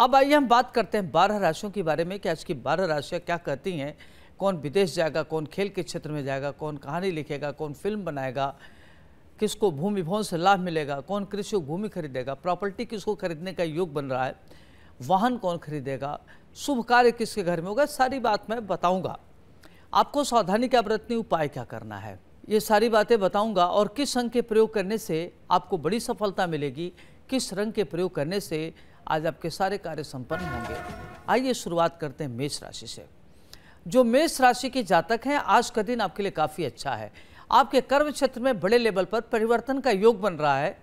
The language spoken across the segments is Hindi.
अब आइए हम बात करते हैं बारह राशियों के बारे में कि आज की बारह राशियाँ क्या कहती हैं कौन विदेश जाएगा कौन खेल के क्षेत्र में जाएगा कौन कहानी लिखेगा कौन फिल्म बनाएगा किसको भूमि भवन से लाभ मिलेगा कौन कृषि भूमि खरीदेगा प्रॉपर्टी किसको खरीदने का योग बन रहा है वाहन कौन खरीदेगा शुभ कार्य किसके घर में होगा सारी बात मैं बताऊंगा आपको सावधानी क्या बरतनी उपाय क्या करना है ये सारी बातें बताऊंगा और किस रंग के प्रयोग करने से आपको बड़ी सफलता मिलेगी किस रंग के प्रयोग करने से आज आपके सारे कार्य संपन्न होंगे आइए शुरुआत करते हैं मेष राशि से जो मेष राशि के जातक हैं आज का दिन आपके लिए काफ़ी अच्छा है आपके कर्म क्षेत्र में बड़े लेवल पर परिवर्तन का योग बन रहा है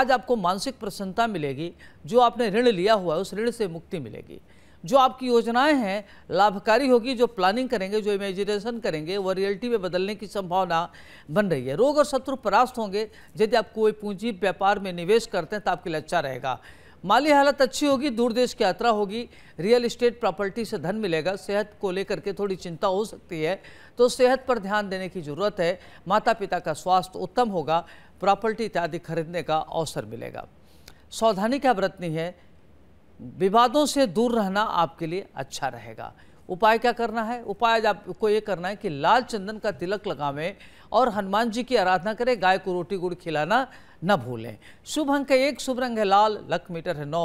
आज आपको मानसिक प्रसन्नता मिलेगी जो आपने ऋण लिया हुआ है उस ऋण से मुक्ति मिलेगी जो आपकी योजनाएं हैं लाभकारी होगी जो प्लानिंग करेंगे जो इमेजिनेशन करेंगे वह रियलिटी में बदलने की संभावना बन रही है रोग और शत्रु परास्त होंगे यदि आप कोई पूंजी व्यापार में निवेश करते हैं तो आपके लिए अच्छा रहेगा माली हालत अच्छी होगी दूर देश की यात्रा होगी रियल इस्टेट प्रॉपर्टी से धन मिलेगा सेहत को लेकर के थोड़ी चिंता हो सकती है तो सेहत पर ध्यान देने की ज़रूरत है माता पिता का स्वास्थ्य उत्तम होगा प्रॉपर्टी इत्यादि खरीदने का अवसर मिलेगा सावधानी क्या बरतनी है विवादों से दूर रहना आपके लिए अच्छा रहेगा उपाय क्या करना है उपाय आपको ये करना है कि लाल चंदन का तिलक लगावें और हनुमान जी की आराधना करें गाय को रोटी गुड़ खिलाना न भूलें शुभ अंक है एक शुभ रंग है लाल लक मीटर है नौ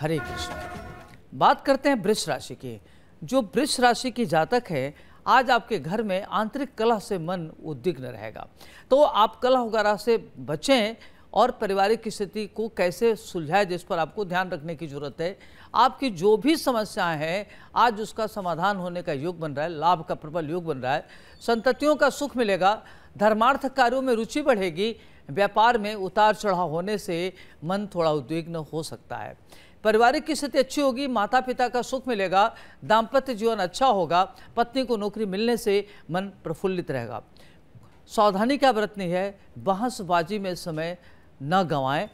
हरे कृष्ण बात करते हैं वृक्ष राशि की जो वृक्ष राशि की जातक है आज आपके घर में आंतरिक कलह से मन उद्विग्न रहेगा तो आप कलह वगैरह से बचें और पारिवारिक स्थिति को कैसे सुलझाएं जिस पर आपको ध्यान रखने की जरूरत है आपकी जो भी समस्याएं हैं आज उसका समाधान होने का योग बन रहा है लाभ का प्रबल योग बन रहा है संततियों का सुख मिलेगा धर्मार्थ कार्यों में रुचि बढ़ेगी व्यापार में उतार चढ़ाव होने से मन थोड़ा उद्विग्न हो सकता है पारिवारिक की स्थिति अच्छी होगी माता पिता का सुख मिलेगा दाम्पत्य जीवन अच्छा होगा पत्नी को नौकरी मिलने से मन प्रफुल्लित रहेगा सावधानी क्या बरतनी है बहसबाजी में समय न गंवाएं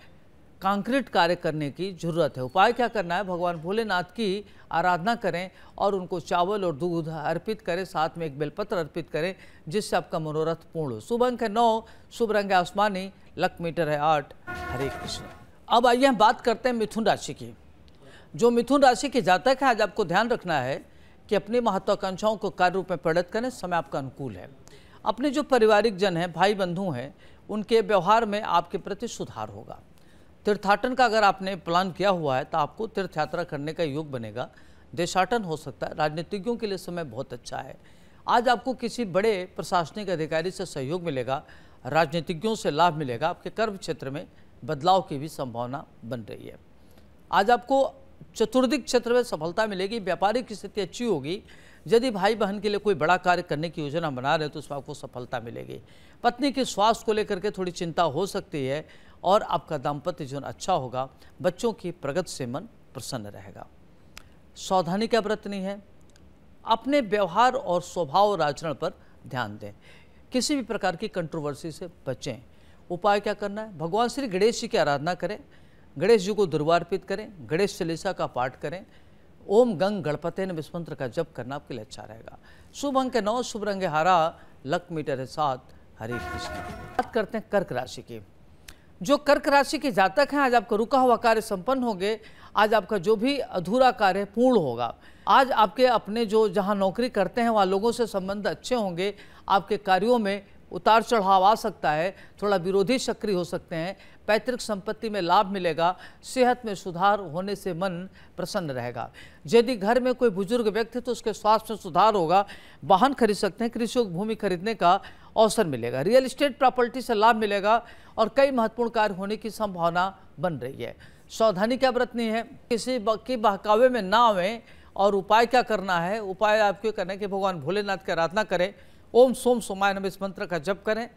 कांक्रीट कार्य करने की जरूरत है उपाय क्या करना है भगवान भोलेनाथ की आराधना करें और उनको चावल और दूध अर्पित करें साथ में एक बेलपत्र अर्पित करें जिससे आपका मनोरथ पूर्ण हो शुभ अंक है नौ शुभ रंग है आसमानी लक मीटर है आठ हरे कृष्ण अब आइए हम बात करते हैं मिथुन राशि की जो मिथुन राशि के जातक है आज आपको ध्यान रखना है कि अपनी महत्वाकांक्षाओं को कार्य रूप में प्रणत करें समय आपका अनुकूल है अपने जो पारिवारिक जन हैं भाई बंधु हैं उनके व्यवहार में आपके प्रति सुधार होगा तीर्थाटन का अगर आपने प्लान किया हुआ है तो आपको तीर्थ यात्रा करने का योग बनेगा देशाटन हो सकता है राजनीतिज्ञों के लिए समय बहुत अच्छा है आज आपको किसी बड़े प्रशासनिक अधिकारी से सहयोग मिलेगा राजनीतिज्ञों से लाभ मिलेगा आपके कर्म क्षेत्र में बदलाव की भी संभावना बन रही है आज आपको चतुर्दिक क्षेत्र में सफलता मिलेगी व्यापारिक स्थिति अच्छी होगी यदि भाई बहन के लिए कोई बड़ा कार्य करने की योजना बना रहे तो उसमें आपको सफलता मिलेगी पत्नी के स्वास्थ्य को लेकर के थोड़ी चिंता हो सकती है और आपका दाम्पत्य जीवन अच्छा होगा बच्चों की प्रगति से मन प्रसन्न रहेगा सावधानी क्या बरतनी है अपने व्यवहार और स्वभाव और आचरण पर ध्यान दें किसी भी प्रकार की कंट्रोवर्सी से बचें उपाय क्या करना है भगवान श्री गणेश जी की आराधना करें गणेश जी को दुर्वार्पित करें गणेश चालीसा का पाठ करें ओम गंग गणपते ने विस्मंत्र का जप करना आपके लिए अच्छा रहेगा शुभ अंक नौ शुभ रंग हरा लक मीटर है सात हरे कृष्ण बात करते हैं कर्क राशि की जो कर्क राशि के जातक हैं आज आपका रुका हुआ कार्य संपन्न होंगे आज आपका जो भी अधूरा कार्य पूर्ण होगा आज आपके अपने जो जहां नौकरी करते हैं वहां लोगों से संबंध अच्छे होंगे आपके कार्यों में उतार चढ़ाव आ सकता है थोड़ा विरोधी सक्रिय हो सकते हैं पैतृक संपत्ति में लाभ मिलेगा सेहत में सुधार होने से मन प्रसन्न रहेगा यदि घर में कोई बुजुर्ग व्यक्ति तो उसके स्वास्थ्य में सुधार होगा वाहन खरीद सकते हैं कृषि भूमि खरीदने का अवसर मिलेगा रियल इस्टेट प्रॉपर्टी से लाभ मिलेगा और कई महत्वपूर्ण कार्य होने की संभावना बन रही है सावधानी क्या बरतनी है किसी की बहकावे में ना आवें और उपाय क्या करना है उपाय आपको करना है कि भगवान भोलेनाथ की आराधना करें ओम सोम सोमाय नम इस मंत्र का जप करें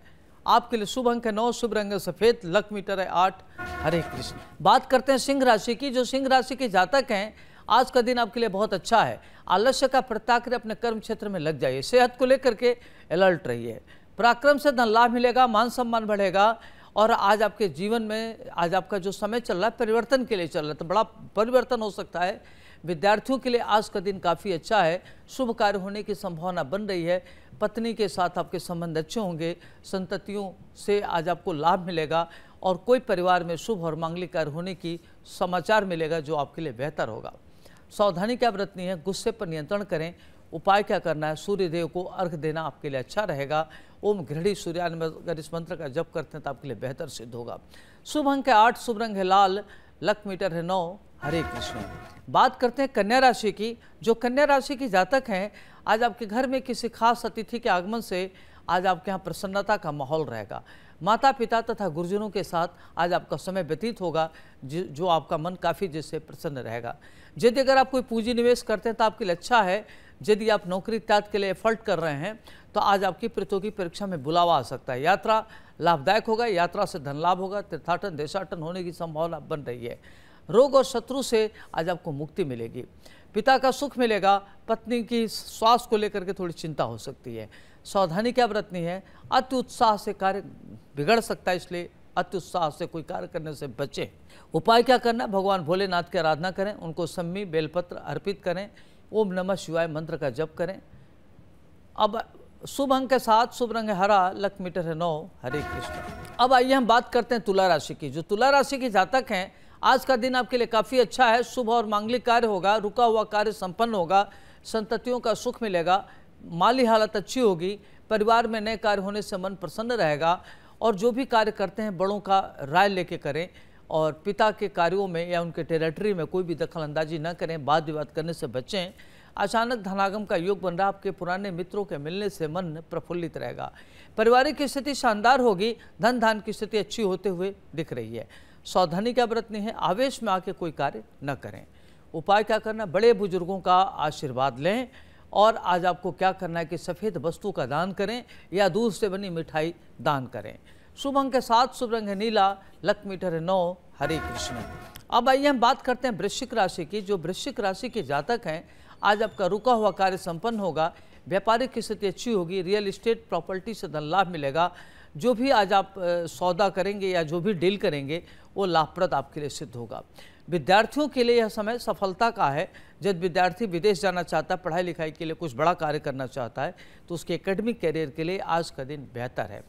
आपके लिए शुभ अंक है नौ शुभ रंग सफ़ेद लक मीटर है आठ हरे कृष्ण बात करते हैं सिंह राशि की जो सिंह राशि के जातक हैं आज का दिन आपके लिए बहुत अच्छा है आलस्य का प्रत्याकर अपने कर्म क्षेत्र में लग जाइए सेहत को लेकर के अलर्ट रहिए पराक्रम से धन लाभ मिलेगा मान सम्मान बढ़ेगा और आज आपके जीवन में आज आपका जो समय चल रहा है परिवर्तन के लिए चल रहा है तो बड़ा परिवर्तन हो सकता है विद्यार्थियों के लिए आज का दिन काफ़ी अच्छा है शुभ कार्य होने की संभावना बन रही है पत्नी के साथ आपके संबंध अच्छे होंगे संततियों से आज आपको लाभ मिलेगा और कोई परिवार में शुभ और मांगलिक कार्य होने की समाचार मिलेगा जो आपके लिए बेहतर होगा सावधानी क्या बरतनी है गुस्से पर नियंत्रण करें उपाय क्या करना है सूर्यदेव को अर्घ देना आपके लिए अच्छा रहेगा ओम घृणी सूर्यान अगर इस मंत्र का जप करते हैं तो आपके लिए बेहतर सिद्ध होगा शुभ अंक है आठ शुभ रंग है लाल लक मीटर है नौ हरे कृष्ण बात करते हैं कन्या राशि की जो कन्या राशि की जातक हैं आज आपके घर में किसी खास अतिथि के आगमन से आज आपके यहाँ प्रसन्नता का माहौल रहेगा माता पिता तथा गुरुजनों के साथ आज आपका समय व्यतीत होगा जो आपका मन काफ़ी जिससे प्रसन्न रहेगा यदि अगर आप कोई पूंजी निवेश करते हैं तो आपके लिए अच्छा है यदि आप नौकरी इत्याद के लिए एफर्ट कर रहे हैं तो आज आपकी की परीक्षा में बुलावा आ सकता है यात्रा लाभदायक होगा यात्रा से धन लाभ होगा तीर्थाटन देशाटन होने की संभावना बन रही है रोग और शत्रु से आज आपको मुक्ति मिलेगी पिता का सुख मिलेगा पत्नी की स्वास्थ्य को लेकर के थोड़ी चिंता हो सकती है सावधानी क्या बरतनी है अति उत्साह से कार्य बिगड़ सकता है इसलिए अति उत्साह से कोई कार्य करने से बचें उपाय क्या करना भगवान भोलेनाथ की आराधना करें उनको सम्मी बेलपत्र अर्पित करें ओम नमः शिवाय मंत्र का जप करें अब शुभ अंक के साथ शुभ रंग हरा लक मीटर है नौ हरे कृष्ण अब आइए हम बात करते हैं तुला राशि की जो तुला राशि के जातक हैं आज का दिन आपके लिए काफ़ी अच्छा है शुभ और मांगलिक कार्य होगा रुका हुआ कार्य संपन्न होगा संततियों का सुख मिलेगा माली हालत अच्छी होगी परिवार में नए कार्य होने से मन प्रसन्न रहेगा और जो भी कार्य करते हैं बड़ों का राय लेके करें और पिता के कार्यों में या उनके टेरिटरी में कोई भी दखलअंदाजी न करें वाद विवाद करने से बचें अचानक धनागम का योग बन रहा आपके पुराने मित्रों के मिलने से मन प्रफुल्लित रहेगा पारिवारिक स्थिति शानदार होगी धन धान की स्थिति अच्छी होते हुए दिख रही है सावधानी क्या बरतनी है आवेश में आके कोई कार्य न करें उपाय क्या करना बड़े बुजुर्गों का आशीर्वाद लें और आज आपको क्या करना है कि सफ़ेद वस्तु का दान करें या दूध से बनी मिठाई दान करें शुभ अंक है सात शुभ रंग है नीला लक मीटर है नौ हरे कृष्ण अब आइए हम बात करते हैं वृश्चिक राशि की जो वृश्चिक राशि के जातक हैं आज आपका रुका हुआ कार्य संपन्न होगा व्यापारिक स्थिति अच्छी होगी रियल इस्टेट प्रॉपर्टी से धन लाभ मिलेगा जो भी आज आप सौदा करेंगे या जो भी डील करेंगे वो लाभप्रद आपके लिए सिद्ध होगा विद्यार्थियों के लिए यह समय सफलता का है जब विद्यार्थी विदेश जाना चाहता है पढ़ाई लिखाई के लिए कुछ बड़ा कार्य करना चाहता है तो उसके एकेडमिक करियर के लिए आज का दिन बेहतर है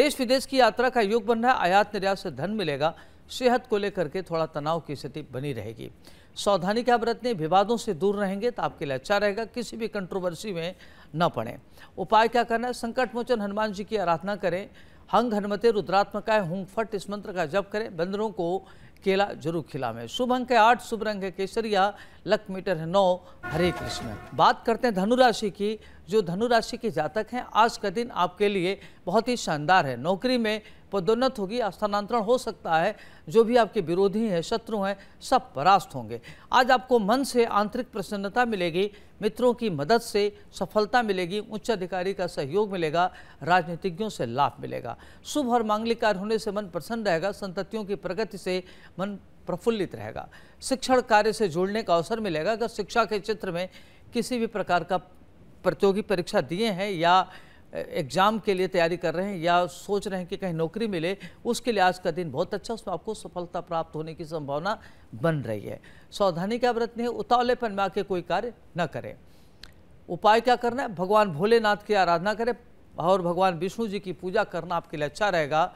देश विदेश की यात्रा का योग बन रहा है आयात निर्यात से धन मिलेगा सेहत को लेकर के थोड़ा तनाव की स्थिति बनी रहेगी सावधानी क्या बरतने विवादों से दूर रहेंगे तो आपके लिए अच्छा रहेगा किसी भी कंट्रोवर्सी में न पड़े उपाय क्या करना है संकट मोचन हनुमान जी की आराधना करें हंग हनुमते रुद्रात्मकाय हुंग फट इस मंत्र का जप करें बंदरों को केला जरूर खिलावें शुभ अंक है आठ शुभ रंग है केसरिया लक मीटर है नौ हरे कृष्ण बात करते हैं धनुराशि की जो धनुराशि के जातक हैं आज का दिन आपके लिए बहुत ही शानदार है नौकरी में पदोन्नत होगी स्थानांतरण हो सकता है जो भी आपके विरोधी हैं शत्रु हैं सब परास्त होंगे आज आपको मन से आंतरिक प्रसन्नता मिलेगी मित्रों की मदद से सफलता मिलेगी उच्च अधिकारी का सहयोग मिलेगा राजनीतिज्ञों से लाभ मिलेगा शुभ और मांगलिक कार्य होने से मन प्रसन्न रहेगा संततियों की प्रगति से मन प्रफुल्लित रहेगा शिक्षण कार्य से जुड़ने का अवसर मिलेगा अगर शिक्षा के क्षेत्र में किसी भी प्रकार का प्रतियोगी परीक्षा दिए हैं या एग्ज़ाम के लिए तैयारी कर रहे हैं या सोच रहे हैं कि कहीं नौकरी मिले उसके लिए आज का दिन बहुत अच्छा उसमें आपको सफलता प्राप्त होने की संभावना बन रही है सावधानी क्या बरतनी है उतावलेपन में आके कोई कार्य न करें उपाय क्या करना है भगवान भोलेनाथ की आराधना करें और भगवान विष्णु जी की पूजा करना आपके लिए अच्छा रहेगा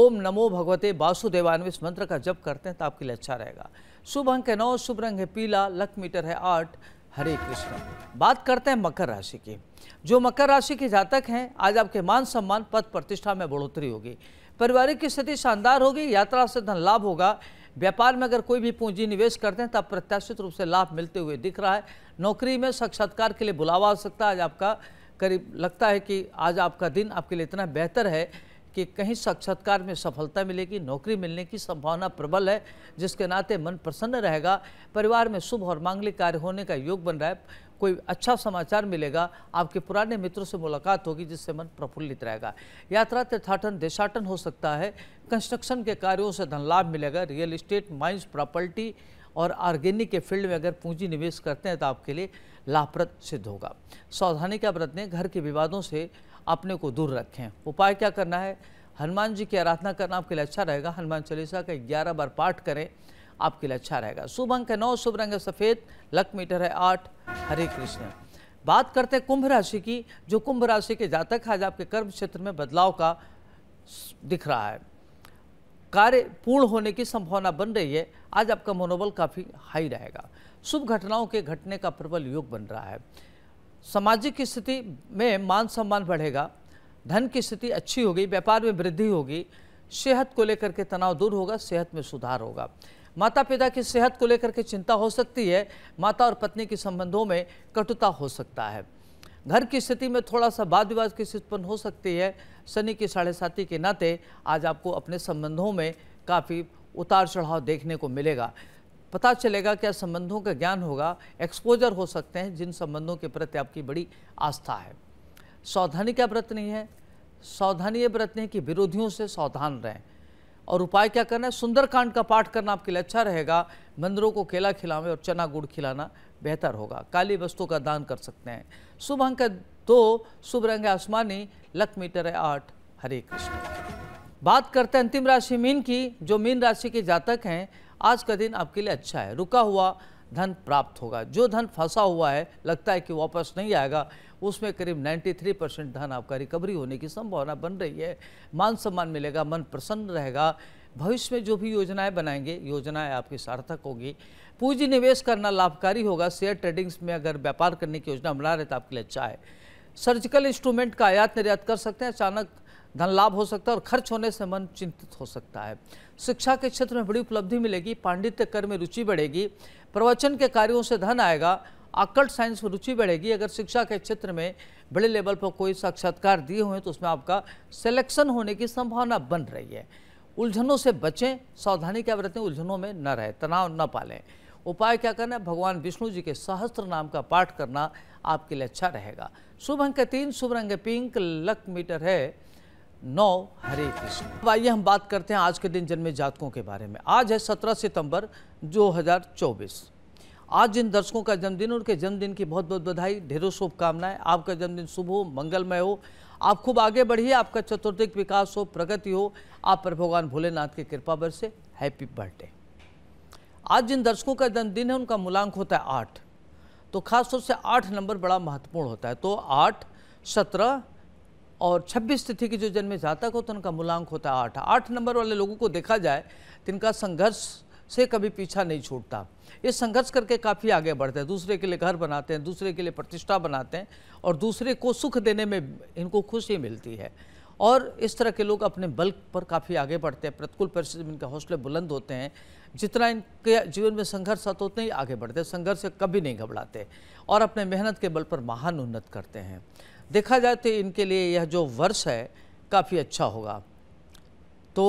ओम नमो भगवते वासुदेवान इस मंत्र का जप करते हैं तो आपके लिए अच्छा रहेगा शुभ अंक है नौ शुभ रंग है पीला लक मीटर है आठ हरे कृष्ण बात करते हैं मकर राशि की जो मकर राशि के जातक हैं आज आपके मान सम्मान पद प्रतिष्ठा में बढ़ोतरी होगी पारिवारिक की स्थिति शानदार होगी यात्रा से धन लाभ होगा व्यापार में अगर कोई भी पूंजी निवेश करते हैं तब प्रत्याशित रूप से लाभ मिलते हुए दिख रहा है नौकरी में साक्षात्कार के लिए बुलावा आ सकता है आज आपका करीब लगता है कि आज आपका दिन आपके लिए इतना बेहतर है कि कहीं साक्षात्कार में सफलता मिलेगी नौकरी मिलने की संभावना प्रबल है जिसके नाते मन प्रसन्न रहेगा परिवार में शुभ और मांगलिक कार्य होने का योग बन रहा है कोई अच्छा समाचार मिलेगा आपके पुराने मित्रों से मुलाकात होगी जिससे मन प्रफुल्लित रहेगा यात्रा तीर्थाटन देशाटन हो सकता है कंस्ट्रक्शन के कार्यों से धन लाभ मिलेगा रियल इस्टेट माइंस प्रॉपर्टी और ऑर्गेनिक के फील्ड में अगर पूंजी निवेश करते हैं तो आपके लिए लाभप्रद सिद्ध होगा सावधानी का बरतने घर के विवादों से अपने को दूर रखें उपाय क्या करना है हनुमान जी की आराधना करना आपके लिए अच्छा रहेगा हनुमान चालीसा का ग्यारह बार पाठ करें आपके लिए अच्छा रहेगा शुभ अंक है नौ शुभ रंग है सफ़ेद लक मीटर है आठ हरे कृष्ण बात करते हैं कुंभ राशि की जो कुंभ राशि के जातक आज आपके कर्म क्षेत्र में बदलाव का दिख रहा है कार्य पूर्ण होने की संभावना बन रही है आज आपका मनोबल काफ़ी हाई रहेगा शुभ घटनाओं के घटने का प्रबल योग बन रहा है सामाजिक स्थिति में मान सम्मान बढ़ेगा धन की स्थिति अच्छी होगी व्यापार में वृद्धि होगी सेहत को लेकर के तनाव दूर होगा सेहत में सुधार होगा माता पिता की सेहत को लेकर के चिंता हो सकती है माता और पत्नी के संबंधों में कटुता हो सकता है घर की स्थिति में थोड़ा सा वाद विवाद की स्थिति उत्पन्न हो सकती है शनि की साढ़े साथी के नाते आज आपको अपने संबंधों में काफ़ी उतार चढ़ाव देखने को मिलेगा पता चलेगा क्या संबंधों का ज्ञान होगा एक्सपोजर हो सकते हैं जिन संबंधों के प्रति आपकी बड़ी आस्था है सावधानी का व्रत नहीं है सावधानी ये व्रत नहीं कि विरोधियों से सावधान रहें और उपाय क्या करना है सुंदरकांड का पाठ करना आपके लिए अच्छा रहेगा मंदिरों को केला खिलावे और चना गुड़ खिलाना बेहतर होगा काली वस्तु का दान कर सकते हैं शुभ अंक दो शुभ रंग आसमानी लक मीटर है आठ हरे कृष्ण बात करते हैं अंतिम राशि मीन की जो मीन राशि के जातक हैं आज का दिन आपके लिए अच्छा है रुका हुआ धन प्राप्त होगा जो धन फंसा हुआ है लगता है कि वापस नहीं आएगा उसमें करीब 93 परसेंट धन आपका रिकवरी होने की संभावना बन रही है मान सम्मान मिलेगा मन प्रसन्न रहेगा भविष्य में जो भी योजनाएं बनाएंगे योजनाएं आपकी सार्थक होगी पूंजी निवेश करना लाभकारी होगा शेयर ट्रेडिंग्स में अगर व्यापार करने की योजना बना रहे तो आपके लिए अच्छा है सर्जिकल इंस्ट्रूमेंट का आयात निर्यात कर सकते हैं अचानक धन लाभ हो सकता है और खर्च होने से मन चिंतित हो सकता है शिक्षा के क्षेत्र में बड़ी उपलब्धि मिलेगी पांडित्य कर में रुचि बढ़ेगी प्रवचन के कार्यों से धन आएगा अक्कल साइंस में रुचि बढ़ेगी अगर शिक्षा के क्षेत्र में बड़े लेवल पर कोई साक्षात्कार दिए हुए तो उसमें आपका सिलेक्शन होने की संभावना बन रही है उलझनों से बचें सावधानी क्या बरतें उलझनों में न रहें तनाव न पालें उपाय क्या करना है भगवान विष्णु जी के सहस्त्र नाम का पाठ करना आपके लिए अच्छा रहेगा शुभ अंक तीन शुभ रंग पिंक लक मीटर है नौ हरे कृष्ण आइए हम बात करते हैं आज के दिन जन्मे जातकों के बारे में आज है 17 सितंबर 2024 आज जिन दर्शकों का जन्मदिन उनके जन्मदिन की बहुत बहुत बधाई ढेरों शुभकामनाएं आपका जन्मदिन शुभ हो मंगलमय हो आप खूब आगे बढ़िए आपका चतुर्दिक विकास हो प्रगति हो आप पर भगवान भोलेनाथ की कृपा बर से हैप्पी बर्थडे आज जिन दर्शकों का जन्मदिन है उनका मूलांक होता है आठ तो खासतौर से आठ नंबर बड़ा महत्वपूर्ण होता है तो आठ सत्रह और 26 तिथि के जो जन्मे जातक होते तो हैं उनका मूलांक होता है आठ आठ नंबर वाले लोगों को देखा जाए तो इनका संघर्ष से कभी पीछा नहीं छूटता ये संघर्ष करके काफ़ी आगे बढ़ते हैं दूसरे के लिए घर बनाते हैं दूसरे के लिए प्रतिष्ठा बनाते हैं और दूसरे को सुख देने में इनको खुशी मिलती है और इस तरह के लोग अपने बल पर काफ़ी आगे बढ़ते हैं प्रतिकूल परिस्थिति में इनके हौसले बुलंद होते हैं जितना इनके जीवन में संघर्ष आता उतना ही आगे बढ़ते हैं संघर्ष कभी नहीं घबराते और अपने मेहनत के बल पर महान उन्नत करते हैं देखा जाए तो इनके लिए यह जो वर्ष है काफ़ी अच्छा होगा तो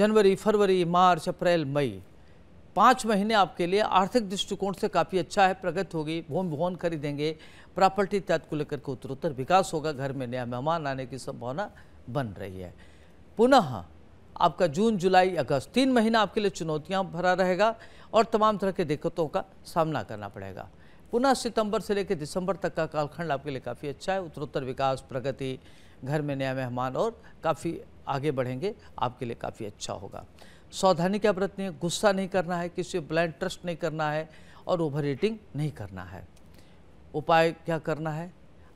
जनवरी फरवरी मार्च अप्रैल मई पाँच महीने आपके लिए आर्थिक दृष्टिकोण से काफ़ी अच्छा है प्रगति होगी भूमि भवन खरीदेंगे प्रॉपर्टी इत्यादि को लेकर के उत्तरोत्तर विकास होगा घर में नया मेहमान आने की संभावना बन रही है पुनः आपका जून जुलाई अगस्त तीन महीना आपके लिए चुनौतियां भरा रहेगा और तमाम तरह के दिक्कतों का सामना करना पड़ेगा पुनः सितंबर से लेकर दिसंबर तक का कालखंड आपके लिए काफ़ी अच्छा है उत्तरोत्तर विकास प्रगति घर में नया मेहमान और काफ़ी आगे बढ़ेंगे आपके लिए काफ़ी अच्छा होगा सावधानी क्या बरतनी है गुस्सा नहीं करना है किसी ब्लाइंड ट्रस्ट नहीं करना है और ओवर नहीं करना है उपाय क्या करना है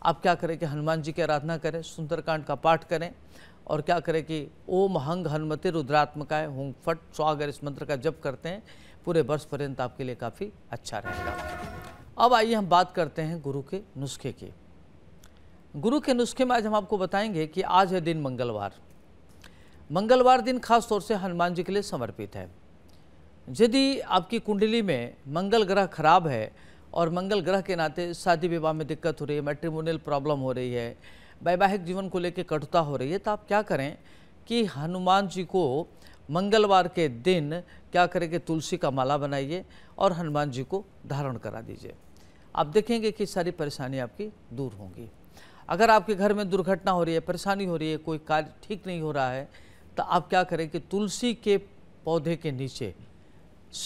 आप क्या करें कि हनुमान जी की आराधना करें सुंदरकांड का पाठ करें और क्या करें कि ओम हंग हनुमति रुद्रात्मकाय हुंग फट स्वागर इस मंत्र का जप करते हैं पूरे वर्ष पर्यंत आपके लिए काफ़ी अच्छा रहेगा अब आइए हम बात करते हैं गुरु के नुस्खे की गुरु के नुस्खे में आज हम आपको बताएंगे कि आज है दिन मंगलवार मंगलवार दिन खास तौर से हनुमान जी के लिए समर्पित है यदि आपकी कुंडली में मंगल ग्रह खराब है और मंगल ग्रह के नाते शादी विवाह में दिक्कत हो रही है मैट्रिमोनियल प्रॉब्लम हो रही है वैवाहिक जीवन को लेकर कटुता हो रही है तो आप क्या करें कि हनुमान जी को मंगलवार के दिन क्या करें कि तुलसी का माला बनाइए और हनुमान जी को धारण करा दीजिए आप देखेंगे कि सारी परेशानी आपकी दूर होंगी अगर आपके घर में दुर्घटना हो रही है परेशानी हो रही है कोई कार्य ठीक नहीं हो रहा है तो आप क्या करें कि तुलसी के पौधे के नीचे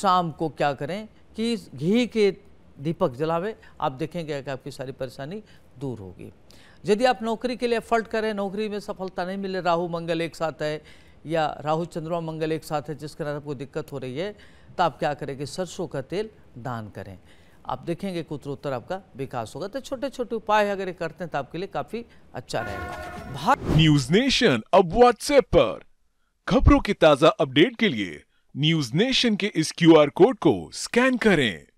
शाम को क्या करें कि घी के दीपक जलावे आप देखेंगे कि आपकी सारी परेशानी दूर होगी यदि आप नौकरी के लिए एफर्ट करें नौकरी में सफलता नहीं मिले राहु मंगल एक साथ है या राहु चंद्रमा मंगल एक साथ है जिसके कारण आपको दिक्कत हो रही है तो आप क्या करें कि सरसों का तेल दान करें आप देखेंगे कि उत्तरोत्तर आपका विकास होगा तो छोटे छोटे उपाय अगर ये करते हैं तो आपके लिए काफी अच्छा रहेगा भारत न्यूज नेशन अब व्हाट्सएप पर खबरों के ताजा अपडेट के लिए न्यूज नेशन के इस क्यू कोड को स्कैन करें